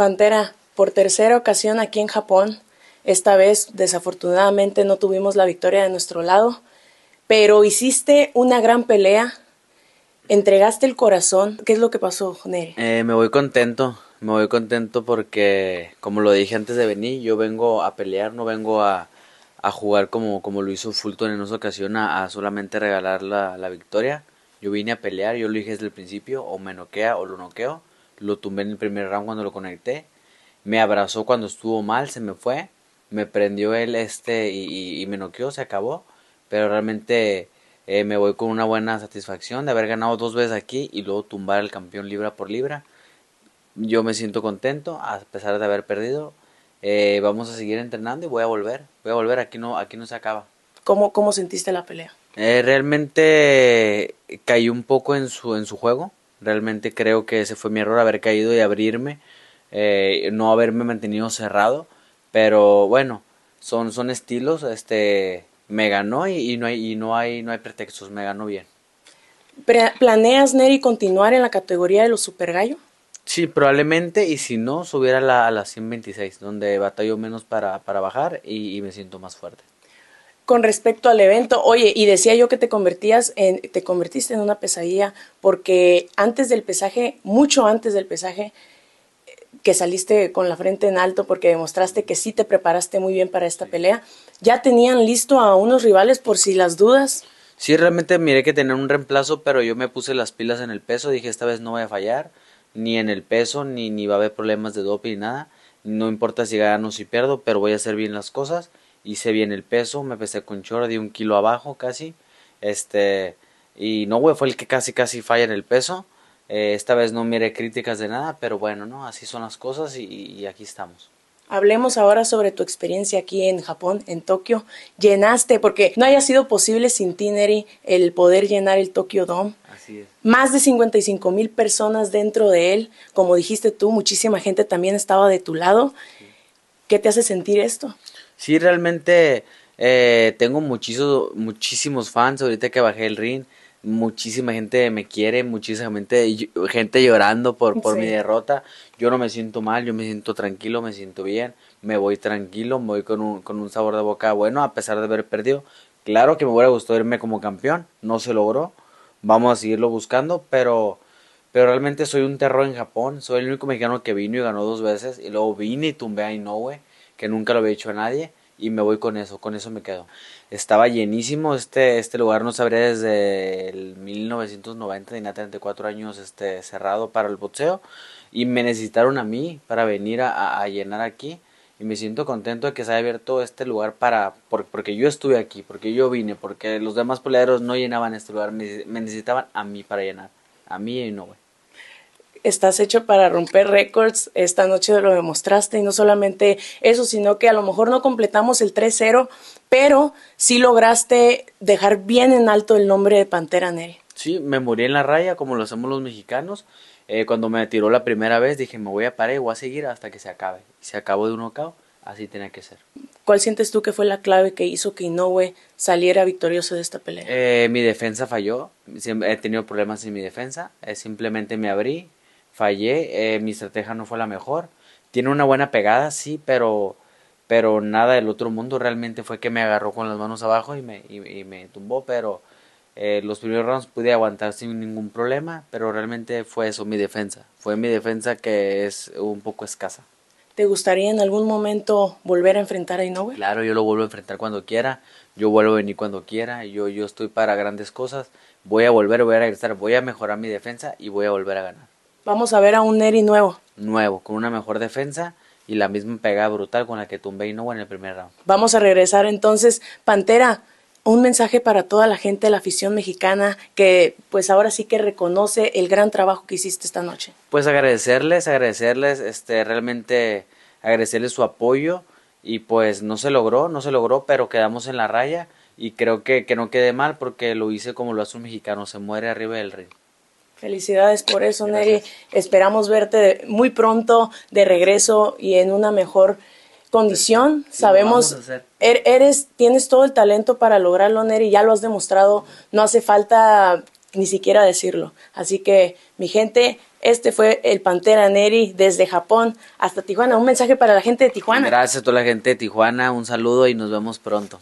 Pantera, por tercera ocasión aquí en Japón, esta vez desafortunadamente no tuvimos la victoria de nuestro lado, pero hiciste una gran pelea, entregaste el corazón. ¿Qué es lo que pasó, Nere? Eh, me voy contento, me voy contento porque, como lo dije antes de venir, yo vengo a pelear, no vengo a, jugar como, como lo hizo Fulton en esa ocasión, a, solamente regalar la, la victoria. Yo vine a pelear, yo lo dije desde el principio, o me noquea o lo noqueo lo tumbé en el primer round cuando lo conecté. Me abrazó cuando estuvo mal, se me fue. Me prendió él este y, me noqueó, se acabó. Pero realmente eh, me voy con una buena satisfacción de haber ganado dos veces aquí y luego tumbar al campeón libra por libra. Yo me siento contento a pesar de haber perdido. Eh, vamos a seguir entrenando y voy a volver. Voy a volver, aquí no, aquí no se acaba. ¿Cómo, cómo sentiste la pelea? Eh, realmente caí un poco en su, en su juego. Realmente creo que ese fue mi error, haber caído y abrirme, eh, no haberme mantenido cerrado. Pero bueno, son, son estilos, este, me ganó y, no hay, y no, hay, no hay pretextos, me ganó bien. ¿Planeas, Neri, continuar en la categoría de los super gallo? Sí, probablemente, y si no, subiera a la, a 126, donde batallo menos para, bajar y me siento más fuerte con respecto al evento, oye, y decía yo que te convertías en, te convertiste en una pesadilla, porque antes del pesaje, mucho antes del pesaje, eh, que saliste con la frente en alto porque demostraste que sí te preparaste muy bien para esta pelea, ya tenían listo a unos rivales por si las dudas. Sí, realmente miré que tenían un reemplazo, pero yo me puse las pilas en el peso, dije esta vez no voy a fallar, ni en el peso, ni, ni va a haber problemas de doping, nada, no importa si gano o si pierdo, pero voy a hacer bien las cosas hice bien el peso, me pesé con chorro de un kilo abajo casi, este, y no, güey, fue el que casi, casi falla en el peso, eh, esta vez no mire críticas de nada, pero bueno, ¿no? Así son las cosas y, aquí estamos. Hablemos ahora sobre tu experiencia aquí en Japón, en Tokio. Llenaste, porque no haya sido posible sin Tineri el poder llenar el Tokio Dome. Así es. Más de 55 mil personas dentro de él. Como dijiste tú, muchísima gente también estaba de tu lado. ¿Qué te hace sentir esto? sí, realmente eh, tengo muchísimos, muchísimos fans ahorita que bajé el ring. Muchísima gente me quiere, muchísima gente, gente llorando por, mi derrota. Yo no me siento mal, yo me siento tranquilo, me siento bien, me voy tranquilo, me voy con un, con un sabor de boca bueno, a pesar de haber perdido. Claro que me hubiera gustado irme como campeón, no se logró. Vamos a seguirlo buscando, pero, pero realmente soy un terror en Japón. Soy el único mexicano que vino y ganó dos veces. Y luego vine y tumbé a Inoue que nunca lo había hecho a nadie y me voy con eso, con eso me quedo. Estaba llenísimo este, este lugar, no sabría desde el 1990, tenía 34 años este, cerrado para el boxeo y me necesitaron a mí para venir a, llenar aquí y me siento contento de que se haya abierto este lugar para, porque yo estuve aquí, porque yo vine, porque los demás peleaderos no llenaban este lugar, me, necesitaban a mí para llenar, a mí y no, güey estás hecho para romper récords, esta noche lo demostraste y no solamente eso, sino que a lo mejor no completamos el 3-0, pero sí lograste dejar bien en alto el nombre de Pantera Neri. Sí, me morí en la raya como lo hacemos los mexicanos. Eh, cuando me tiró la primera vez dije me voy a parar y voy a seguir hasta que se acabe. Y se acabó de un knockout, así tenía que ser. ¿Cuál sientes tú que fue la clave que hizo que Inoue saliera victorioso de esta pelea? Eh, mi defensa falló, he tenido problemas en mi defensa, eh, simplemente me abrí, fallé, eh, mi estrategia no fue la mejor. Tiene una buena pegada, sí, pero, pero nada del otro mundo. Realmente fue que me agarró con las manos abajo y me, y, me tumbó, pero eh, los primeros rounds pude aguantar sin ningún problema, pero realmente fue eso, mi defensa. Fue mi defensa que es un poco escasa. ¿Te gustaría en algún momento volver a enfrentar a Inoue? Claro, yo lo vuelvo a enfrentar cuando quiera, yo vuelvo a venir cuando quiera, yo, yo estoy para grandes cosas, voy a volver, voy a regresar, voy a mejorar mi defensa y voy a volver a ganar. Vamos a ver a un Neri nuevo. Nuevo, con una mejor defensa y la misma pegada brutal con la que tumbé no en el primer round. Vamos a regresar entonces, Pantera. Un mensaje para toda la gente de la afición mexicana que pues ahora sí que reconoce el gran trabajo que hiciste esta noche. Pues agradecerles, agradecerles, este realmente agradecerles su apoyo y pues no se logró, no se logró, pero quedamos en la raya y creo que, que no quede mal porque lo hice como lo hace un mexicano, se muere arriba del ring. Felicidades por eso, Neri. Esperamos verte muy pronto de regreso y en una mejor condición. Sabemos, er, eres, tienes todo el talento para lograrlo, Neri, ya lo has demostrado, no hace falta ni siquiera decirlo. Así que, mi gente, este fue el Pantera Neri desde Japón hasta Tijuana. Un mensaje para la gente de Tijuana. Gracias a toda la gente de Tijuana, un saludo y nos vemos pronto.